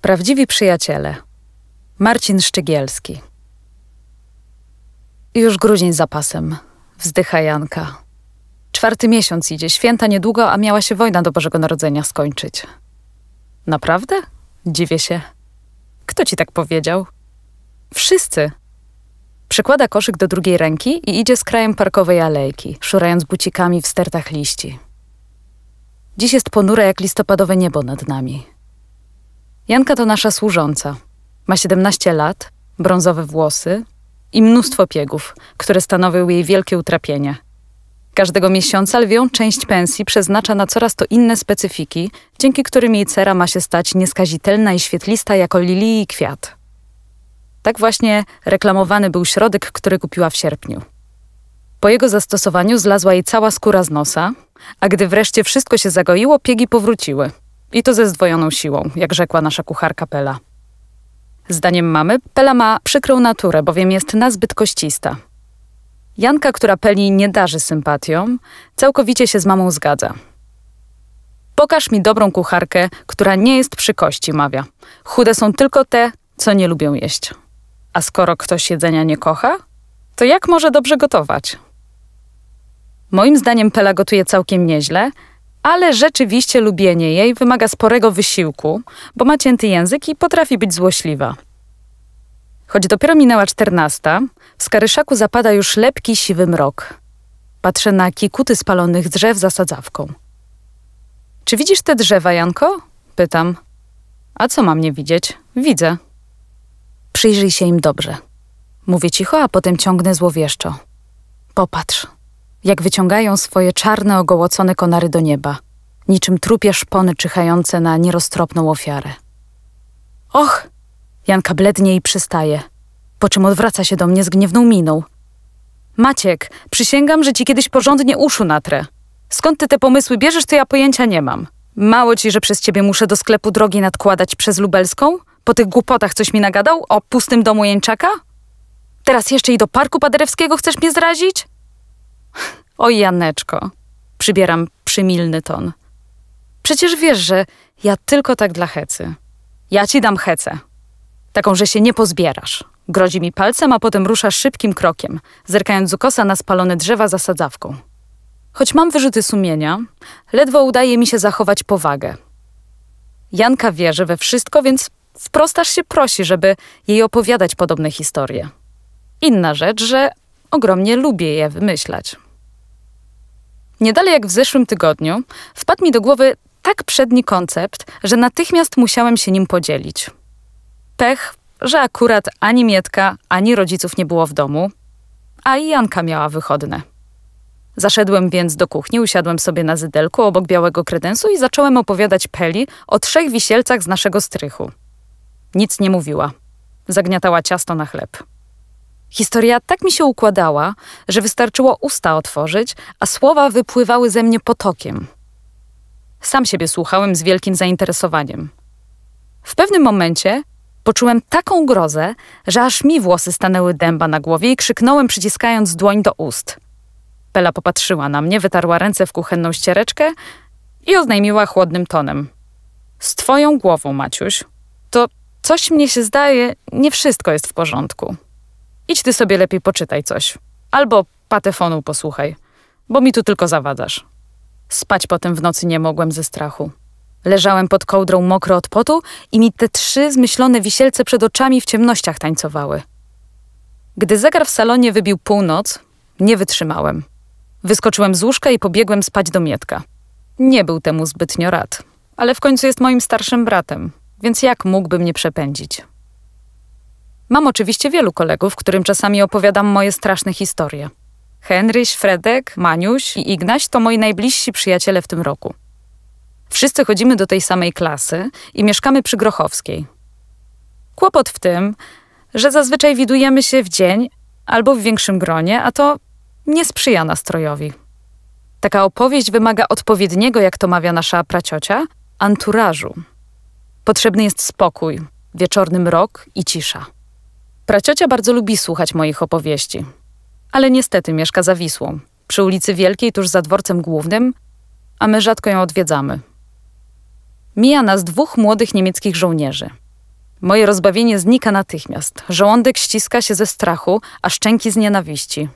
Prawdziwi przyjaciele. Marcin Szczygielski. Już grudzień za pasem, wzdycha Janka. Czwarty miesiąc idzie, święta niedługo, a miała się wojna do Bożego Narodzenia skończyć. Naprawdę? Dziwię się. Kto ci tak powiedział? Wszyscy. Przykłada koszyk do drugiej ręki i idzie z krajem parkowej alejki, szurając bucikami w stertach liści. Dziś jest ponure jak listopadowe niebo nad nami. Janka to nasza służąca. Ma 17 lat, brązowe włosy i mnóstwo piegów, które stanowią jej wielkie utrapienie. Każdego miesiąca lwią część pensji przeznacza na coraz to inne specyfiki, dzięki którym jej cera ma się stać nieskazitelna i świetlista jako lilii i kwiat. Tak właśnie reklamowany był środek, który kupiła w sierpniu. Po jego zastosowaniu zlazła jej cała skóra z nosa, a gdy wreszcie wszystko się zagoiło, piegi powróciły – i to ze zdwojoną siłą, jak rzekła nasza kucharka Pela. Zdaniem mamy, Pela ma przykrą naturę, bowiem jest nazbyt koścista. Janka, która Peli nie darzy sympatią, całkowicie się z mamą zgadza. Pokaż mi dobrą kucharkę, która nie jest przy kości, mawia. Chude są tylko te, co nie lubią jeść. A skoro ktoś jedzenia nie kocha, to jak może dobrze gotować? Moim zdaniem Pela gotuje całkiem nieźle, ale rzeczywiście lubienie jej wymaga sporego wysiłku, bo ma cięty język i potrafi być złośliwa. Choć dopiero minęła czternasta, w Skaryszaku zapada już lepki siwy mrok. Patrzę na kikuty spalonych drzew za sadzawką. Czy widzisz te drzewa, Janko? Pytam. A co mam nie widzieć? Widzę. Przyjrzyj się im dobrze. Mówię cicho, a potem ciągnę złowieszczo. Popatrz, jak wyciągają swoje czarne, ogołocone konary do nieba, niczym trupie szpony czyhające na nieroztropną ofiarę. Och! Janka blednie i przystaje, po czym odwraca się do mnie z gniewną miną. Maciek, przysięgam, że ci kiedyś porządnie uszu natrę. Skąd ty te pomysły bierzesz, to ja pojęcia nie mam. Mało ci, że przez ciebie muszę do sklepu drogi nadkładać przez Lubelską? Po tych głupotach coś mi nagadał o pustym domu Jęczaka? Teraz jeszcze i do Parku Paderewskiego chcesz mnie zrazić? Oj, Janeczko, przybieram przymilny ton. Przecież wiesz, że ja tylko tak dla hecy. Ja ci dam hecę. Taką, że się nie pozbierasz. Grodzi mi palcem, a potem rusza szybkim krokiem, zerkając z ukosa na spalone drzewa za sadzawką. Choć mam wyrzuty sumienia, ledwo udaje mi się zachować powagę. Janka wierzy we wszystko, więc wprost aż się prosi, żeby jej opowiadać podobne historie. Inna rzecz, że ogromnie lubię je wymyślać. Niedalej jak w zeszłym tygodniu wpadł mi do głowy tak przedni koncept, że natychmiast musiałem się nim podzielić. Pech, że akurat ani Mietka, ani rodziców nie było w domu, a i Janka miała wychodne. Zaszedłem więc do kuchni, usiadłem sobie na zydelku obok białego kredensu i zacząłem opowiadać Peli o trzech wisielcach z naszego strychu. Nic nie mówiła. Zagniatała ciasto na chleb. Historia tak mi się układała, że wystarczyło usta otworzyć, a słowa wypływały ze mnie potokiem. Sam siebie słuchałem z wielkim zainteresowaniem. W pewnym momencie poczułem taką grozę, że aż mi włosy stanęły dęba na głowie i krzyknąłem, przyciskając dłoń do ust. Pela popatrzyła na mnie, wytarła ręce w kuchenną ściereczkę i oznajmiła chłodnym tonem. Z twoją głową, Maciuś. To coś mnie się zdaje, nie wszystko jest w porządku. Idź ty sobie lepiej poczytaj coś. Albo patefonu posłuchaj, bo mi tu tylko zawadzasz. Spać potem w nocy nie mogłem ze strachu. Leżałem pod kołdrą mokro od potu i mi te trzy zmyślone wisielce przed oczami w ciemnościach tańcowały. Gdy zegar w salonie wybił północ, nie wytrzymałem. Wyskoczyłem z łóżka i pobiegłem spać do Mietka. Nie był temu zbytnio rad, ale w końcu jest moim starszym bratem, więc jak mógłby mnie przepędzić? Mam oczywiście wielu kolegów, którym czasami opowiadam moje straszne historie. Henryś, Fredek, Maniuś i Ignaś to moi najbliżsi przyjaciele w tym roku. Wszyscy chodzimy do tej samej klasy i mieszkamy przy Grochowskiej. Kłopot w tym, że zazwyczaj widujemy się w dzień albo w większym gronie, a to nie sprzyja nastrojowi. Taka opowieść wymaga odpowiedniego, jak to mawia nasza praciocia, anturażu. Potrzebny jest spokój, wieczorny mrok i cisza. Praciocia bardzo lubi słuchać moich opowieści. Ale niestety mieszka za Wisłą, przy ulicy Wielkiej tuż za dworcem głównym, a my rzadko ją odwiedzamy. Mija nas dwóch młodych niemieckich żołnierzy. Moje rozbawienie znika natychmiast. Żołądek ściska się ze strachu, a szczęki z nienawiści.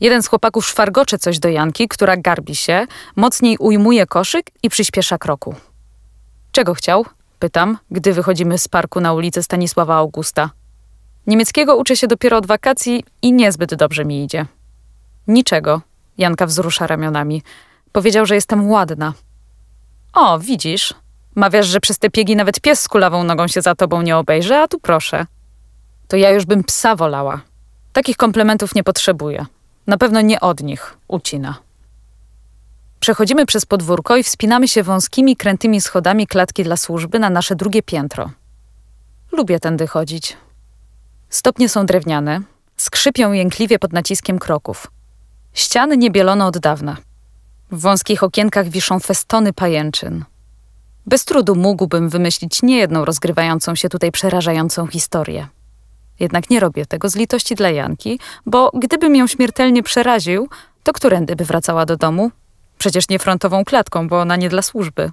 Jeden z chłopaków szwargocze coś do Janki, która garbi się, mocniej ujmuje koszyk i przyspiesza kroku. Czego chciał? Pytam, gdy wychodzimy z parku na ulicę Stanisława Augusta. Niemieckiego uczę się dopiero od wakacji i niezbyt dobrze mi idzie. Niczego. Janka wzrusza ramionami. Powiedział, że jestem ładna. O, widzisz. Mawiasz, że przez te piegi nawet pies z kulawą nogą się za tobą nie obejrze, a tu proszę. To ja już bym psa wolała. Takich komplementów nie potrzebuję. Na pewno nie od nich, ucina. Przechodzimy przez podwórko i wspinamy się wąskimi, krętymi schodami klatki dla służby na nasze drugie piętro. Lubię tędy chodzić. Stopnie są drewniane, skrzypią jękliwie pod naciskiem kroków. Ściany nie bielono od dawna. W wąskich okienkach wiszą festony pajęczyn. Bez trudu mógłbym wymyślić niejedną rozgrywającą się tutaj przerażającą historię. Jednak nie robię tego z litości dla Janki, bo gdybym ją śmiertelnie przeraził, to którędy by wracała do domu? Przecież nie frontową klatką, bo ona nie dla służby.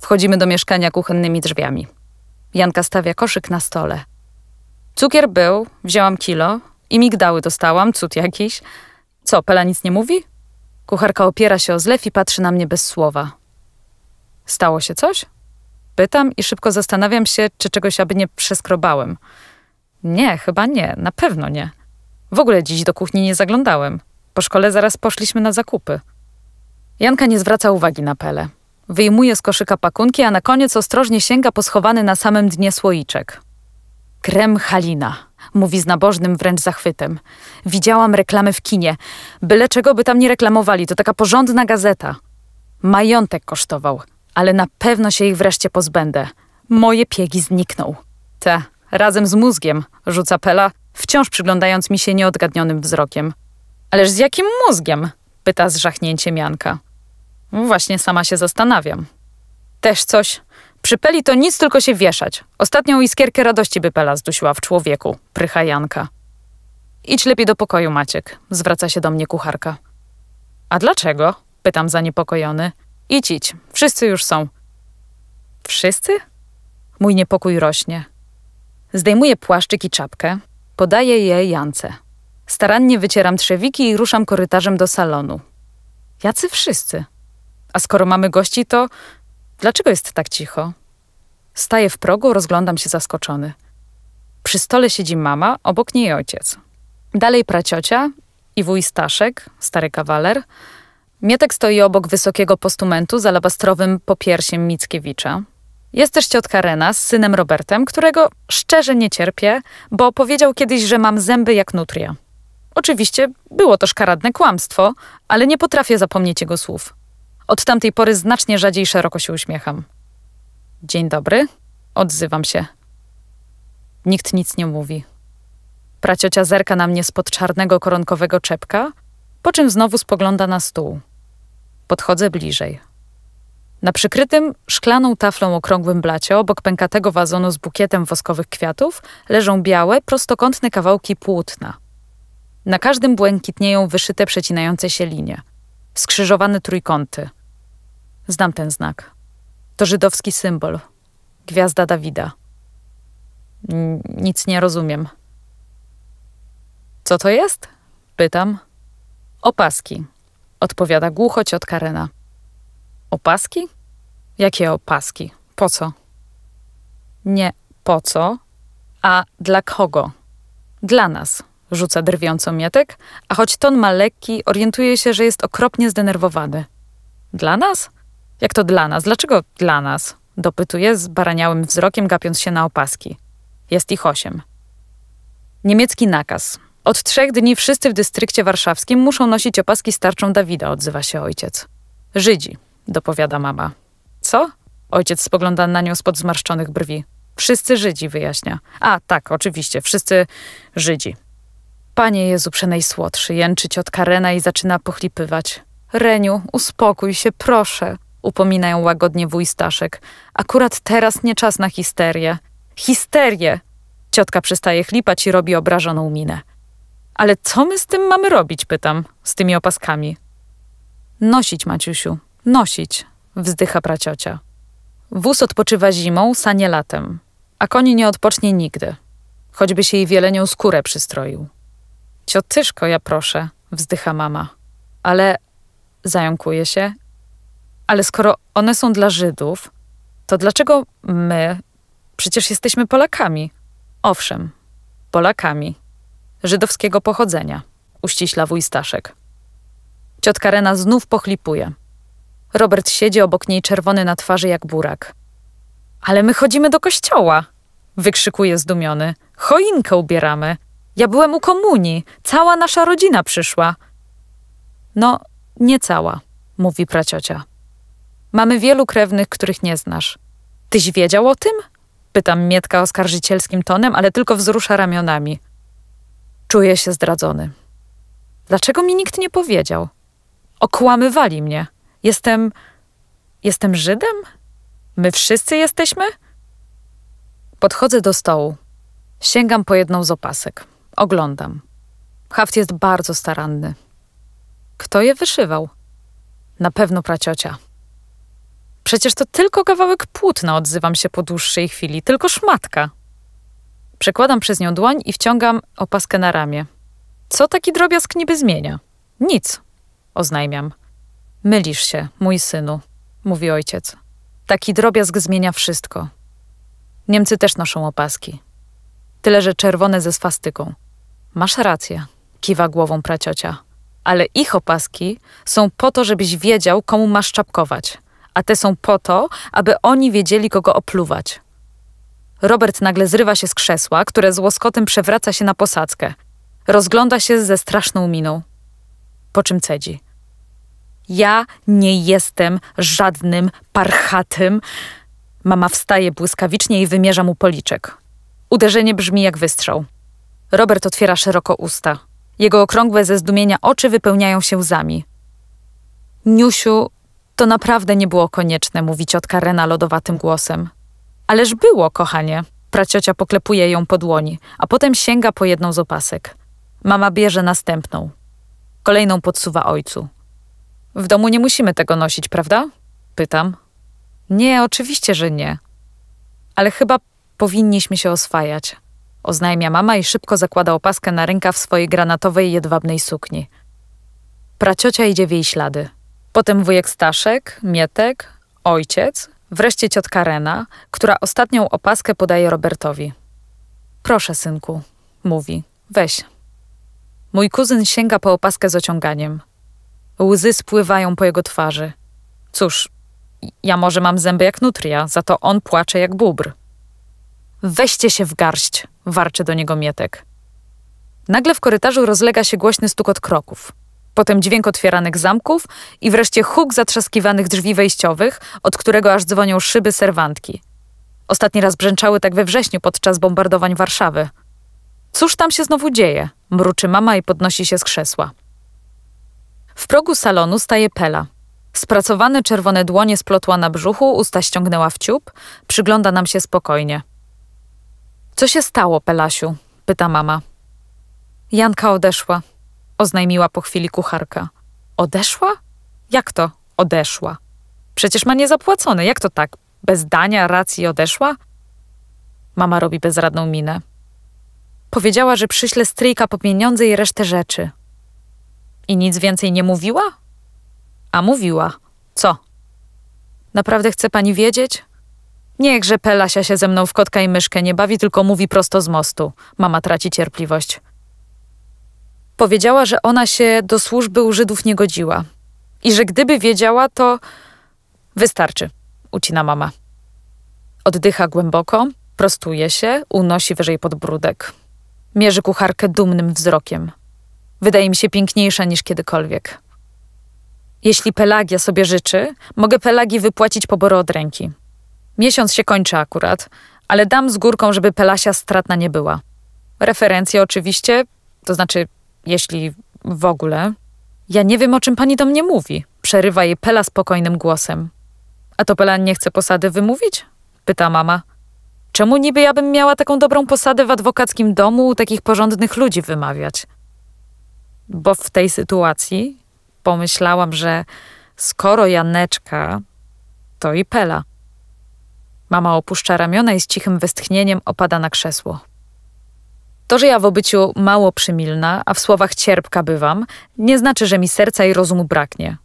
Wchodzimy do mieszkania kuchennymi drzwiami. Janka stawia koszyk na stole – Cukier był, wzięłam kilo i migdały dostałam, cud jakiś. Co, Pela nic nie mówi? Kucharka opiera się o zlew i patrzy na mnie bez słowa. Stało się coś? Pytam i szybko zastanawiam się, czy czegoś aby nie przeskrobałem. Nie, chyba nie, na pewno nie. W ogóle dziś do kuchni nie zaglądałem. Po szkole zaraz poszliśmy na zakupy. Janka nie zwraca uwagi na Pele. Wyjmuje z koszyka pakunki, a na koniec ostrożnie sięga po schowany na samym dnie słoiczek. Krem Halina, mówi z nabożnym wręcz zachwytem. Widziałam reklamy w kinie. Byle czego by tam nie reklamowali, to taka porządna gazeta. Majątek kosztował, ale na pewno się ich wreszcie pozbędę. Moje piegi znikną. Te, razem z mózgiem, rzuca Pela, wciąż przyglądając mi się nieodgadnionym wzrokiem. Ależ z jakim mózgiem? pyta żachnięciem Mianka. Właśnie sama się zastanawiam. Też coś, przy Peli to nic tylko się wieszać. Ostatnią iskierkę radości by Pela zdusiła w człowieku, prycha Janka. Idź lepiej do pokoju, Maciek, zwraca się do mnie kucharka. A dlaczego? pytam zaniepokojony. Idź, idź, wszyscy już są. Wszyscy? Mój niepokój rośnie. Zdejmuję płaszczyk i czapkę, podaję je Jance. Starannie wycieram trzewiki i ruszam korytarzem do salonu. Jacy wszyscy? A skoro mamy gości, to Dlaczego jest tak cicho? Staję w progu, rozglądam się zaskoczony. Przy stole siedzi mama, obok niej ojciec. Dalej praciocia i wuj Staszek, stary kawaler. Mietek stoi obok wysokiego postumentu z alabastrowym popiersiem Mickiewicza. Jest też ciotka Rena z synem Robertem, którego szczerze nie cierpię, bo powiedział kiedyś, że mam zęby jak nutria. Oczywiście było to szkaradne kłamstwo, ale nie potrafię zapomnieć jego słów. Od tamtej pory znacznie rzadziej szeroko się uśmiecham. Dzień dobry, odzywam się. Nikt nic nie mówi. Praciocia zerka na mnie spod czarnego koronkowego czepka, po czym znowu spogląda na stół. Podchodzę bliżej. Na przykrytym szklaną taflą okrągłym blacie obok pękatego wazonu z bukietem woskowych kwiatów leżą białe, prostokątne kawałki płótna. Na każdym błękitnieją wyszyte przecinające się linie, skrzyżowane trójkąty. Znam ten znak. To żydowski symbol. Gwiazda Dawida. nic nie rozumiem. Co to jest? Pytam. Opaski. Odpowiada głucho ciotka Rena. Opaski? Jakie opaski? Po co? Nie po co, a dla kogo? Dla nas, rzuca drwiąco Mietek, a choć ton ma lekki, orientuje się, że jest okropnie zdenerwowany. Dla nas? Jak to dla nas? Dlaczego dla nas? Dopytuje z baraniałym wzrokiem, gapiąc się na opaski. Jest ich osiem. Niemiecki nakaz. Od trzech dni wszyscy w dystrykcie warszawskim muszą nosić opaski z tarczą Dawida, odzywa się ojciec. Żydzi, dopowiada mama. Co? Ojciec spogląda na nią spod zmarszczonych brwi. Wszyscy Żydzi, wyjaśnia. A, tak, oczywiście, wszyscy Żydzi. Panie Jezu przenajsłodszy, jęczy ciotka Rena i zaczyna pochlipywać. Reniu, uspokój się, proszę upominają łagodnie wuj Staszek. Akurat teraz nie czas na histerię. Histerię! Ciotka przestaje chlipać i robi obrażoną minę. Ale co my z tym mamy robić, pytam, z tymi opaskami? Nosić, Maciusiu, nosić, wzdycha praciocia. Wóz odpoczywa zimą, sanie latem, a koni nie odpocznie nigdy, choćby się jej wielenią skórę przystroił. Ciotyszko, ja proszę, wzdycha mama, ale zająkuje się ale skoro one są dla Żydów, to dlaczego my przecież jesteśmy Polakami? Owszem, Polakami żydowskiego pochodzenia, uściśla wuj Staszek. Ciotka Rena znów pochlipuje. Robert siedzi obok niej czerwony na twarzy jak burak. Ale my chodzimy do kościoła! wykrzykuje zdumiony. Choinkę ubieramy. Ja byłem u komunii. Cała nasza rodzina przyszła. No, nie cała, mówi praciocia. Mamy wielu krewnych, których nie znasz. Tyś wiedział o tym? Pytam Mietka oskarżycielskim tonem, ale tylko wzrusza ramionami. Czuję się zdradzony. Dlaczego mi nikt nie powiedział? Okłamywali mnie. Jestem. Jestem Żydem? My wszyscy jesteśmy? Podchodzę do stołu. Sięgam po jedną z opasek. Oglądam. Haft jest bardzo staranny. Kto je wyszywał? Na pewno praciocia. Przecież to tylko kawałek płótna, odzywam się po dłuższej chwili, tylko szmatka. Przekładam przez nią dłoń i wciągam opaskę na ramię. Co taki drobiazg niby zmienia? Nic, oznajmiam. Mylisz się, mój synu, mówi ojciec. Taki drobiazg zmienia wszystko. Niemcy też noszą opaski. Tyle, że czerwone ze swastyką. Masz rację, kiwa głową praciocia. Ale ich opaski są po to, żebyś wiedział, komu masz czapkować a te są po to, aby oni wiedzieli, kogo opluwać. Robert nagle zrywa się z krzesła, które z łoskotem przewraca się na posadzkę. Rozgląda się ze straszną miną. Po czym cedzi. Ja nie jestem żadnym parchatym. Mama wstaje błyskawicznie i wymierza mu policzek. Uderzenie brzmi jak wystrzał. Robert otwiera szeroko usta. Jego okrągłe ze zdumienia oczy wypełniają się łzami. Niusiu to naprawdę nie było konieczne, mówi ciotka Rena lodowatym głosem. Ależ było, kochanie. Praciocia poklepuje ją po dłoni, a potem sięga po jedną z opasek. Mama bierze następną. Kolejną podsuwa ojcu. W domu nie musimy tego nosić, prawda? Pytam. Nie, oczywiście, że nie. Ale chyba powinniśmy się oswajać. Oznajmia mama i szybko zakłada opaskę na rękaw swojej granatowej jedwabnej sukni. Praciocia idzie w jej ślady. Potem wujek Staszek, Mietek, ojciec, wreszcie ciotka Rena, która ostatnią opaskę podaje Robertowi. Proszę, synku, mówi, weź. Mój kuzyn sięga po opaskę z ociąganiem. Łzy spływają po jego twarzy. Cóż, ja może mam zęby jak nutria, za to on płacze jak bóbr. Weźcie się w garść, warczy do niego Mietek. Nagle w korytarzu rozlega się głośny stukot kroków potem dźwięk otwieranych zamków i wreszcie huk zatrzaskiwanych drzwi wejściowych, od którego aż dzwonią szyby serwantki. Ostatni raz brzęczały tak we wrześniu podczas bombardowań Warszawy. Cóż tam się znowu dzieje? Mruczy mama i podnosi się z krzesła. W progu salonu staje Pela. Spracowane czerwone dłonie splotła na brzuchu, usta ściągnęła w ciup, przygląda nam się spokojnie. Co się stało, Pelasiu? pyta mama. Janka odeszła, oznajmiła po chwili kucharka. Odeszła? Jak to odeszła? Przecież ma niezapłacone. Jak to tak? Bez dania racji odeszła? Mama robi bezradną minę. Powiedziała, że przyśle stryjka po pieniądze i resztę rzeczy. I nic więcej nie mówiła? A mówiła. Co? Naprawdę chce pani wiedzieć? Niechże Pelasia się ze mną w kotka i myszkę nie bawi, tylko mówi prosto z mostu. Mama traci cierpliwość. Powiedziała, że ona się do służby u Żydów nie godziła i że gdyby wiedziała, to wystarczy, ucina mama. Oddycha głęboko, prostuje się, unosi wyżej podbródek. Mierzy kucharkę dumnym wzrokiem. Wydaje mi się piękniejsza niż kiedykolwiek. Jeśli Pelagia sobie życzy, mogę Pelagi wypłacić poboru od ręki. Miesiąc się kończy akurat, ale dam z górką, żeby Pelasia stratna nie była. Referencje oczywiście, to znaczy jeśli w ogóle. Ja nie wiem, o czym pani do mnie mówi, przerywa jej Pela spokojnym głosem. A to Pela nie chce posady wymówić? pyta mama. Czemu niby ja bym miała taką dobrą posadę w adwokackim domu u takich porządnych ludzi wymawiać? Bo w tej sytuacji pomyślałam, że skoro Janeczka, to i Pela. Mama opuszcza ramiona i z cichym westchnieniem opada na krzesło. To, że ja w obyciu mało przymilna, a w słowach cierpka bywam, nie znaczy, że mi serca i rozumu braknie.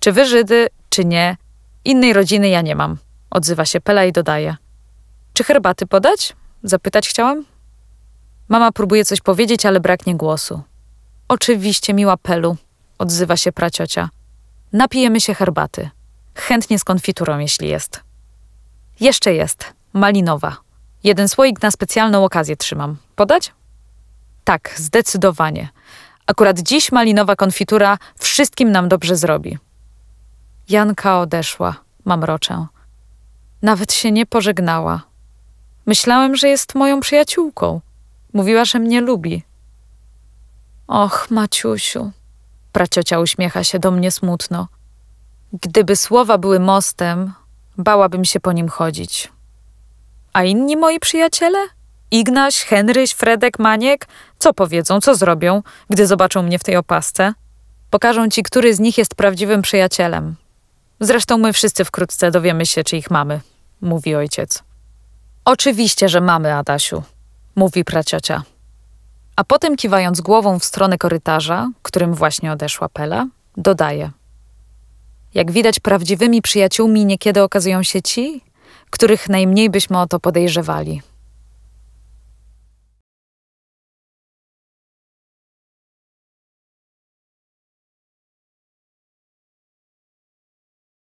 Czy wy Żydy, czy nie, innej rodziny ja nie mam, odzywa się Pela i dodaje. Czy herbaty podać? Zapytać chciałam. Mama próbuje coś powiedzieć, ale braknie głosu. Oczywiście, miła Pelu, odzywa się praciocia. Napijemy się herbaty. Chętnie z konfiturą, jeśli jest. Jeszcze jest. Malinowa. Jeden słoik na specjalną okazję trzymam. Podać? Tak, zdecydowanie. Akurat dziś malinowa konfitura wszystkim nam dobrze zrobi. Janka odeszła, mam roczę. Nawet się nie pożegnała. Myślałem, że jest moją przyjaciółką. Mówiła, że mnie lubi. Och, Maciusiu, praciocia uśmiecha się do mnie smutno. Gdyby słowa były mostem, bałabym się po nim chodzić. A inni moi przyjaciele? Ignaś, Henryś, Fredek, Maniek? Co powiedzą, co zrobią, gdy zobaczą mnie w tej opasce? Pokażą ci, który z nich jest prawdziwym przyjacielem. Zresztą my wszyscy wkrótce dowiemy się, czy ich mamy, mówi ojciec. Oczywiście, że mamy, Adasiu, mówi praciocia. A potem kiwając głową w stronę korytarza, którym właśnie odeszła Pela, dodaje. Jak widać, prawdziwymi przyjaciółmi niekiedy okazują się ci, których najmniej byśmy o to podejrzewali.